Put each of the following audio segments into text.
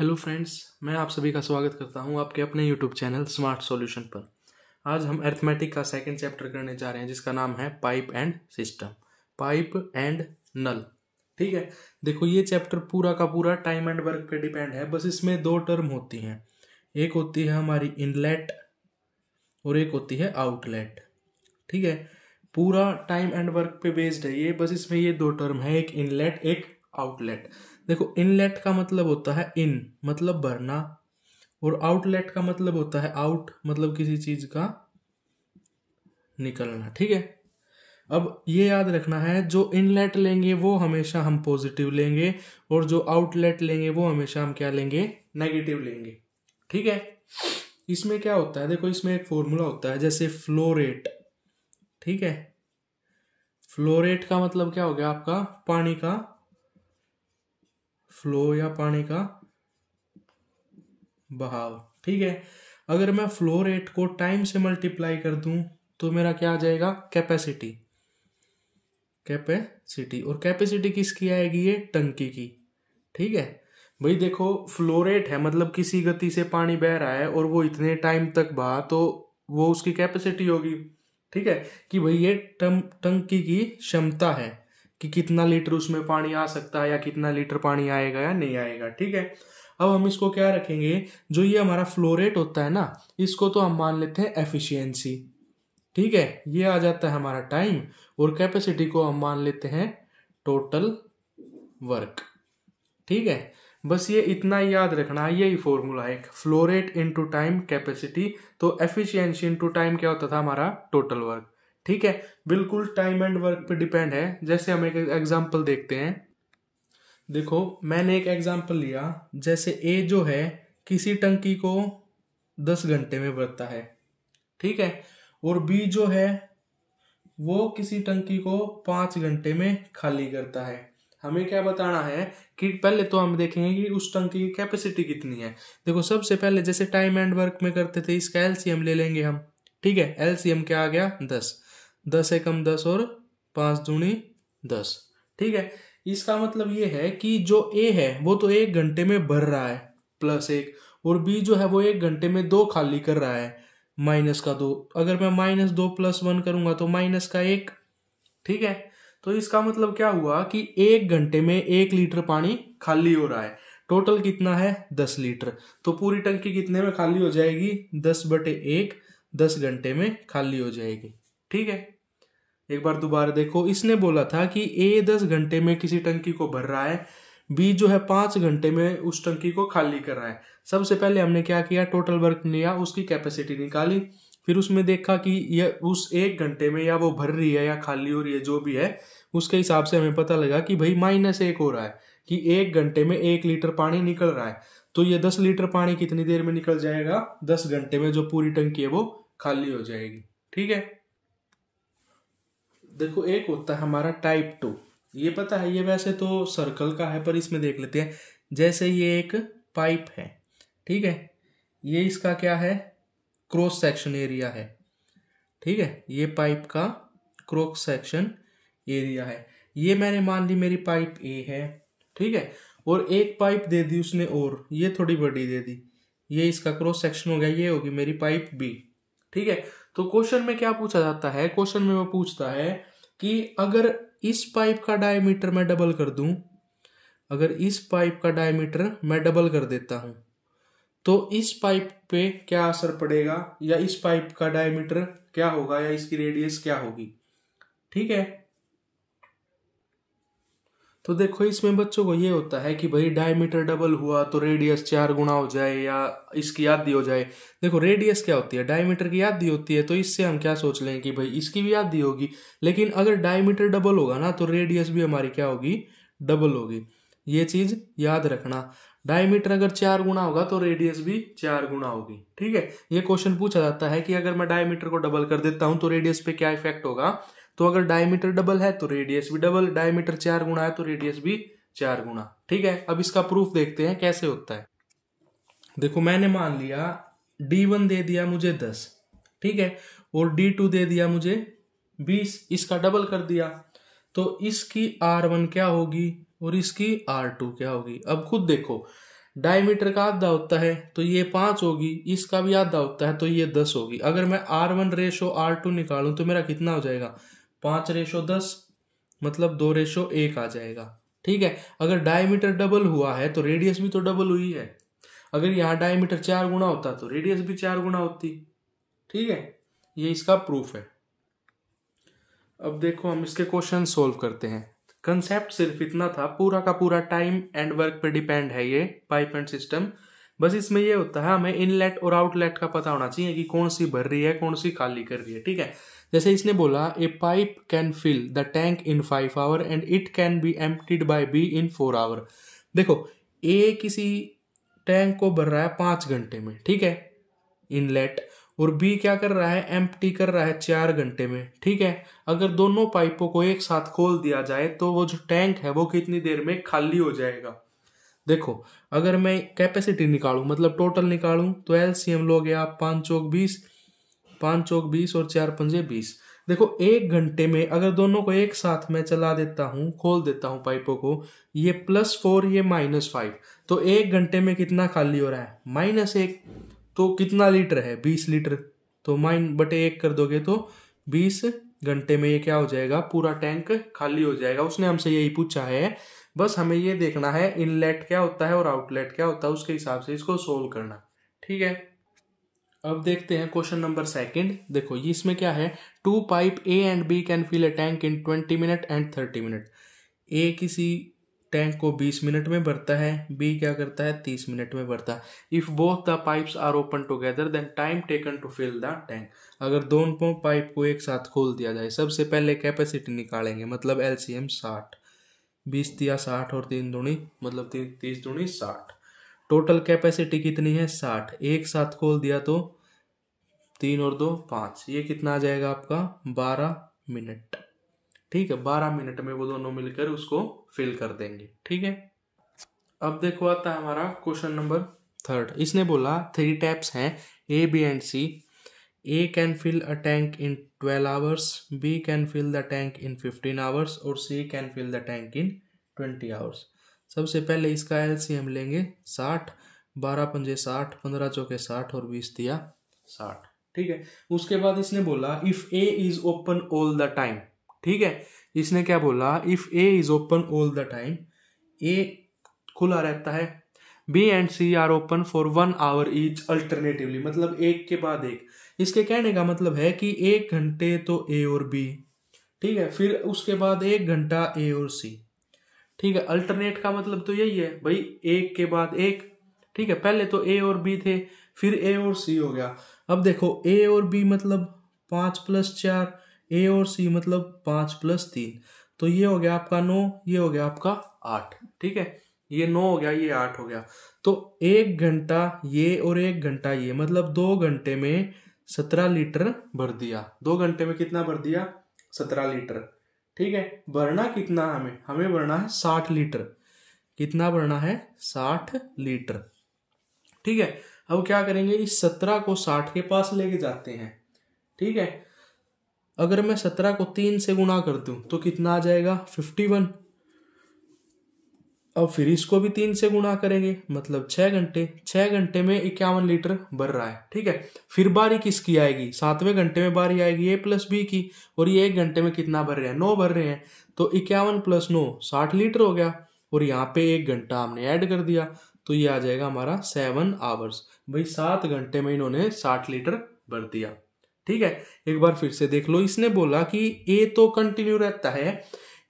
hello friends मैं आप सभी का स्वागत करता हूं आपके अपने यूट्यूब चैनल स्मार्ट सॉल्यूशन पर आज हम अर्थमेटिक का सेकंड चैप्टर करने जा रहे हैं जिसका नाम है pipe and system pipe and नल ठीक है देखो ये चैप्टर पूरा का पूरा टाइम एंड वर्क पे डिपेंड है बस इसमें दो टर्म होती हैं एक होती है हमारी इनलेट और एक होती है आउटलेट ठीक है पूरा टाइम एंड वर्क पे बेस्ड है ये बस इसमें ये दो टर्म है एक इनलेट एक आउटलेट देखो इनलेट का मतलब होता है इन मतलब भरना और आउटलेट का मतलब होता है आउट मतलब किसी चीज का निकलना ठीक है अब ये याद रखना है जो इनलेट लेंगे वो हमेशा हम पॉजिटिव लेंगे और जो आउटलेट लेंगे वो हमेशा हम क्या लेंगे नेगेटिव लेंगे ठीक है इसमें क्या होता है देखो इसमें एक फॉर्मूला होता है जैसे फ्लो रेट ठीक है फ्लो रेट का मतलब क्या हो गया आपका पानी का फ्लो या पानी का बहाव ठीक है अगर मैं फ्लो रेट को टाइम से मल्टीप्लाई कर दूं तो मेरा क्या आ जाएगा कैपेसिटी कैपेसिटी और कैपेसिटी किसकी आएगी ये टंकी की ठीक है भाई देखो फ्लो रेट है मतलब किसी गति से पानी बह रहा है और वो इतने टाइम तक बहा तो वो उसकी कैपेसिटी होगी ठीक है कि भाई ये टंकी की क्षमता है कि कितना लीटर उसमें पानी आ सकता है या कितना लीटर पानी आएगा या नहीं आएगा ठीक है अब हम इसको क्या रखेंगे जो ये हमारा फ्लोरेट होता है ना इसको तो हम मान लेते हैं एफिशिएंसी ठीक है ये आ जाता है हमारा टाइम और कैपेसिटी को हम मान लेते हैं टोटल वर्क ठीक है बस ये इतना याद रखना है यही फॉर्मूला है flow rate rate into time capacity तो एफिशिएंसी इंटू टाइम क्या होता था हमारा टोटल वर्क ठीक है बिल्कुल टाइम एंड वर्क पे डिपेंड है जैसे हम एक एग्जाम्पल देखते हैं देखो मैंने एक एग्जाम्पल लिया जैसे ए जो है किसी टंकी को दस घंटे में भरता है ठीक है और बी जो है वो किसी टंकी को पांच घंटे में खाली करता है हमें क्या बताना है कि पहले तो हम देखेंगे कि उस टंकी की कैपेसिटी कितनी है देखो सबसे पहले जैसे टाइम एंड वर्क में करते थे इसका एलसीएम ले लेंगे हम ठीक है एलसीएम क्या आ गया दस दस एकम दस और पाँच दूनी दस ठीक है इसका मतलब ये है कि जो ए है वो तो एक घंटे में भर रहा है प्लस एक और बी जो है वो एक घंटे में दो खाली कर रहा है माइनस का दो अगर मैं माइनस दो प्लस वन करूंगा तो माइनस का एक ठीक है तो इसका मतलब क्या हुआ कि एक घंटे में एक लीटर पानी खाली हो रहा है टोटल कितना है दस लीटर तो पूरी टंकी कितने में खाली हो जाएगी दस बटे एक दस घंटे में खाली हो जाएगी ठीक है एक बार दोबारा देखो इसने बोला था कि ए दस घंटे में किसी टंकी को भर रहा है बी जो है पाँच घंटे में उस टंकी को खाली कर रहा है सबसे पहले हमने क्या किया टोटल वर्क लिया उसकी कैपेसिटी निकाली फिर उसमें देखा कि यह उस एक घंटे में या वो भर रही है या खाली हो रही है जो भी है उसके हिसाब से हमें पता लगा कि भाई माइनस एक हो रहा है कि एक घंटे में एक लीटर पानी निकल रहा है तो ये दस लीटर पानी कितनी देर में निकल जाएगा दस घंटे में जो पूरी टंकी है वो खाली हो जाएगी ठीक है देखो एक होता है हमारा टाइप टू ये पता है ये वैसे तो सर्कल का है पर इसमें देख लेते हैं जैसे ये एक पाइप है ठीक है ये इसका क्या है क्रॉस सेक्शन एरिया है ठीक है ये पाइप का क्रॉस सेक्शन एरिया है ये मैंने मान ली मेरी पाइप ए है ठीक है और एक पाइप दे दी उसने और ये थोड़ी बड़ी दे दी ये इसका क्रॉस सेक्शन हो गया ये होगी मेरी पाइप बी ठीक है तो क्वेश्चन में क्या पूछा जाता है क्वेश्चन में वो पूछता है कि अगर इस पाइप का डायमीटर मैं डबल कर दूं अगर इस पाइप का डायमीटर मैं डबल कर देता हूं तो इस पाइप पे क्या असर पड़ेगा या इस पाइप का डायमीटर क्या होगा या इसकी रेडियस क्या होगी ठीक है तो देखो इसमें बच्चों को ये होता है कि भाई डायमीटर डबल हुआ तो रेडियस चार गुना हो जाए या इसकी आदि हो जाए देखो रेडियस क्या होती है डायमीटर की आदि होती है तो इससे हम क्या सोच लें कि भाई इसकी भी आदि होगी लेकिन अगर डायमीटर डबल होगा ना तो रेडियस भी हमारी क्या होगी डबल होगी ये चीज़ याद रखना डायमीटर अगर चार गुना होगा तो रेडियस भी चार गुना होगी ठीक है ये क्वेश्चन पूछा जाता है कि अगर मैं डायमीटर को डबल कर देता हूं तो रेडियस पे क्या इफेक्ट होगा तो अगर डायमीटर डबल है तो रेडियस भी डबल डायमीटर चार गुणा है तो रेडियस भी चार गुणा ठीक है अब इसका प्रूफ देखते हैं कैसे होता है देखो मैंने मान लिया डी वन दे दिया मुझे दस ठीक है और डी टू दे दिया मुझे बीस इसका डबल कर दिया तो इसकी आर वन क्या होगी और इसकी आर टू क्या होगी अब खुद देखो डायमीटर का आधा होता है तो ये पांच होगी इसका भी आधा होता है तो ये दस होगी अगर मैं R one ratio R two निकालू तो मेरा कितना हो जाएगा पांच रेशो दस मतलब दो रेशो एक आ जाएगा ठीक है अगर डायमीटर डबल हुआ है तो रेडियस भी तो डबल हुई है अगर यहाँ डायमीटर चार गुना होता तो रेडियस भी चार गुना होती ठीक है ये इसका प्रूफ है अब देखो हम इसके क्वेश्चन सोल्व करते हैं कंसेप्ट सिर्फ इतना था पूरा का पूरा टाइम एंड वर्क पर डिपेंड है ये पाइप एंड सिस्टम बस इसमें यह होता है हमें इनलेट और आउटलेट का पता होना चाहिए कि कौन सी भर रही है कौन सी खाली कर रही है ठीक है जैसे इसने बोला a pipe can fill the tank in five hour and it can be emptied by B in four hour देखो ए किसी टैंक को भर रहा है पांच घंटे में ठीक है इनलेट और बी क्या कर रहा है एम्प्टी कर रहा है चार घंटे में ठीक है अगर दोनों पाइपों को एक साथ खोल दिया जाए तो वो जो टैंक है वो कितनी देर में खाली हो जाएगा देखो अगर मैं कैपेसिटी निकालूं मतलब टोटल निकालूं तो एल एलसीएम लोगे आप पाँच चौक बीस पाँच चौक बीस और चार पंजे बीस देखो एक घंटे में अगर दोनों को एक साथ मैं चला देता हूँ खोल देता हूँ पाइपों को ये प्लस फोर ये माइनस फाइव तो एक घंटे में कितना खाली हो रहा है माइनस एक तो कितना लीटर है बीस लीटर तो माइन बटे एक कर दोगे तो बीस घंटे में ये क्या हो जाएगा पूरा टैंक खाली हो जाएगा उसने हमसे यही पूछा है बस हमें ये देखना है इनलेट क्या होता है और आउटलेट क्या होता है उसके हिसाब से इसको सोल्व करना ठीक है अब देखते हैं क्वेश्चन नंबर सेकंड देखो ये इसमें क्या है two pipe A and B can fill a tank in twenty minute and thirty minute A किसी टैंक को बीस मिनट में भरता है बी क्या करता है तीस मिनट में भरता है if both the pipes are open together then time taken to fill the tank अगर दोनों पाइप को एक साथ खोल दिया जाए सबसे पहले कैपेसिटी निकालेंगे मतलब एल सी एम साठ बीस तिया साठ और तीन दूनी मतलब तीस दूनी साठ टोटल कैपेसिटी कितनी है साठ एक साथ खोल दिया तो तीन और दो पाँच ये कितना आ जाएगा आपका बारह मिनट ठीक है बारह मिनट में वो दोनों मिलकर उसको फिल कर देंगे ठीक है अब देखो आता है हमारा क्वेश्चन नंबर थर्ड इसने बोला थ्री टैप्स हैं A B and C A can fill a tank in twelve hours B can fill the tank in fifteen hours और C can fill the tank in twenty hours सबसे पहले इसका L C हम लेंगे साठ बारह पंजे साठ पंद्रह चौके साठ और बीस दिया साठ ठीक है उसके बाद इसने बोला if A is open all the time ठीक है इसने क्या बोला if A is open all the time A खुला रहता है B and C are open for one hour each alternatively मतलब एक के बाद एक इसके कहने का मतलब है कि एक घंटे तो ए और बी ठीक है फिर उसके बाद एक घंटा ए और सी ठीक है अल्टरनेट का मतलब तो यही है भाई एक के बाद एक ठीक है पहले तो ए और बी थे फिर ए और सी हो गया अब देखो ए और बी मतलब पाँच प्लस चार ए और सी मतलब पाँच प्लस तीन तो ये हो गया आपका नौ ये हो गया आपका आठ ठीक है ये नौ हो गया ये आठ हो गया तो एक घंटा ये और एक घंटा ये मतलब दो घंटे में सत्रह लीटर भर दिया दो घंटे में कितना भर दिया सत्रह लीटर ठीक है भरना कितना हमें हमें भरना है साठ लीटर कितना भरना है साठ लीटर ठीक है अब क्या करेंगे इस सत्रह को साठ के पास लेके जाते हैं ठीक है अगर मैं सत्रह को तीन से गुणा कर दूं तो कितना आ जाएगा फिफ्टी वन अब फिर इसको भी तीन से गुणा करेंगे मतलब छह घंटे छह घंटे में इक्यावन लीटर भर रहा है ठीक है फिर बारी किसकी आएगी सातवें घंटे में बारी आएगी ए प्लस बी की और ये एक घंटे में कितना भर रहे हैं नौ भर रहे हैं तो इक्यावन प्लस नौ साठ लीटर हो गया और यहाँ पे एक घंटा हमने ऐड कर दिया तो ये आ जाएगा हमारा सेवन आवर्स भाई सात घंटे में इन्होंने साठ लीटर भर दिया ठीक है एक बार फिर से देख लो इसने बोला कि ए तो कंटिन्यू रहता है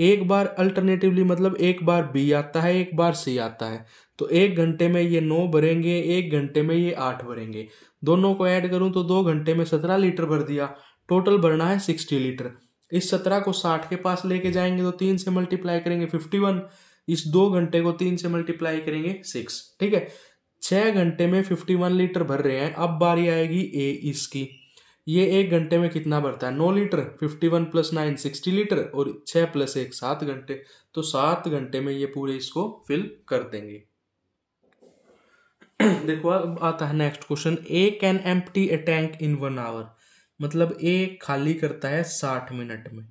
एक बार अल्टरनेटिवली मतलब एक बार बी आता है एक बार सी आता है तो एक घंटे में ये नौ भरेंगे एक घंटे में ये आठ भरेंगे दोनों को ऐड करूँ तो दो घंटे में सत्रह लीटर भर दिया टोटल भरना है सिक्सटी लीटर इस सत्रह को साठ के पास लेके जाएंगे तो तीन से मल्टीप्लाई करेंगे फिफ्टी वन इस दो घंटे को तीन से मल्टीप्लाई करेंगे सिक्स ठीक है छः घंटे में फिफ्टी वन लीटर भर रहे हैं अब बारी आएगी ए इसकी ये एक घंटे में कितना बढ़ता है नौ litre fifty one plus nine sixty litre और छः प्लस एक सात घंटे तो सात घंटे में ये पूरे इसको फिल कर देंगे देखो अब आता है नेक्स्ट क्वेश्चन ए कैन टी a tank in one hour मतलब ए खाली करता है साठ मिनट में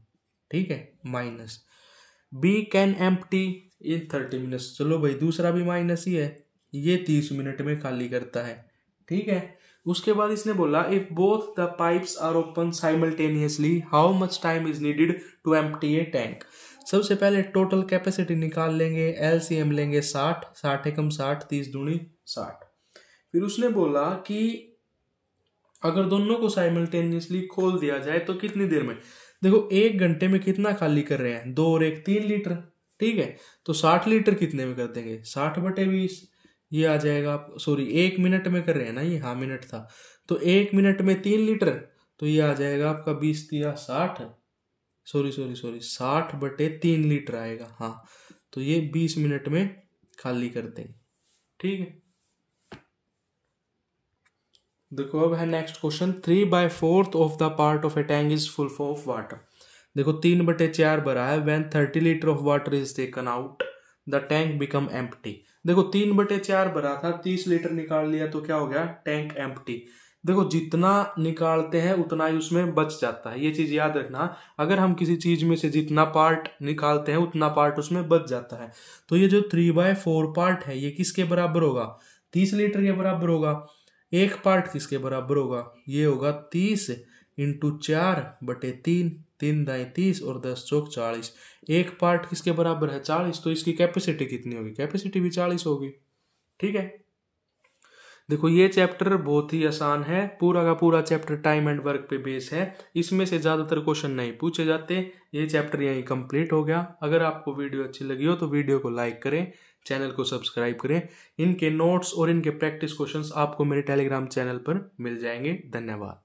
ठीक है minus B can empty in thirty minutes चलो भाई दूसरा भी माइनस ही है ये तीस मिनट में खाली करता है ठीक है उसके बाद इसने बोला if both the pipes are open simultaneously how much time is needed to empty a tank सबसे पहले टोटल कैपेसिटी निकाल लेंगे एल सी एम लेंगे साठ साठ एकम साठ तीस दूनी साठ फिर उसने बोला कि अगर दोनों को साइमल्टेनियसली खोल दिया जाए तो कितनी देर में देखो एक घंटे में कितना खाली कर रहे हैं दो और एक तीन लीटर ठीक है तो साठ लीटर कितने में कर देंगे साठ बटे बीस ये आ जाएगा आप सॉरी एक मिनट में कर रहे हैं ना ये हाँ मिनट था तो एक मिनट में तीन लीटर तो ये आ जाएगा आपका बीस तिया साठ सॉरी सॉरी सॉरी साठ बटे तीन लीटर आएगा हाँ तो ये बीस मिनट में खाली कर देंगे ठीक है देखो अब है next question three by fourth of the part of a tank is full of water देखो तीन बटे चार भरा है when thirty litre of water is taken out the tank become empty देखो तीन बटे चार भरा था तीस लीटर निकाल लिया तो क्या हो गया टैंक एम देखो जितना निकालते हैं उतना ही उसमें बच जाता है ये चीज़ याद रखना अगर हम किसी चीज़ में से जितना पार्ट निकालते हैं उतना पार्ट उसमें बच जाता है तो ये जो थ्री बाय फोर पार्ट है ये किसके बराबर होगा तीस लीटर के बराबर होगा एक पार्ट किसके बराबर होगा ये होगा तीस इंटू चार बटे तीन तीन दाएँ तीस और दस चौक चालीस एक पार्ट किसके बराबर है चालीस तो इसकी कैपेसिटी कितनी होगी कैपेसिटी भी चालीस होगी ठीक है देखो ये चैप्टर बहुत ही आसान है पूरा का पूरा चैप्टर टाइम एंड वर्क पे बेस है इसमें से ज़्यादातर क्वेश्चन नहीं पूछे जाते ये चैप्टर यहीं कंप्लीट हो गया अगर आपको वीडियो अच्छी लगी हो तो वीडियो को लाइक करें चैनल को सब्सक्राइब करें इनके नोट्स और इनके प्रैक्टिस क्वेश्चंस आपको मेरे टेलीग्राम चैनल पर मिल जाएंगे धन्यवाद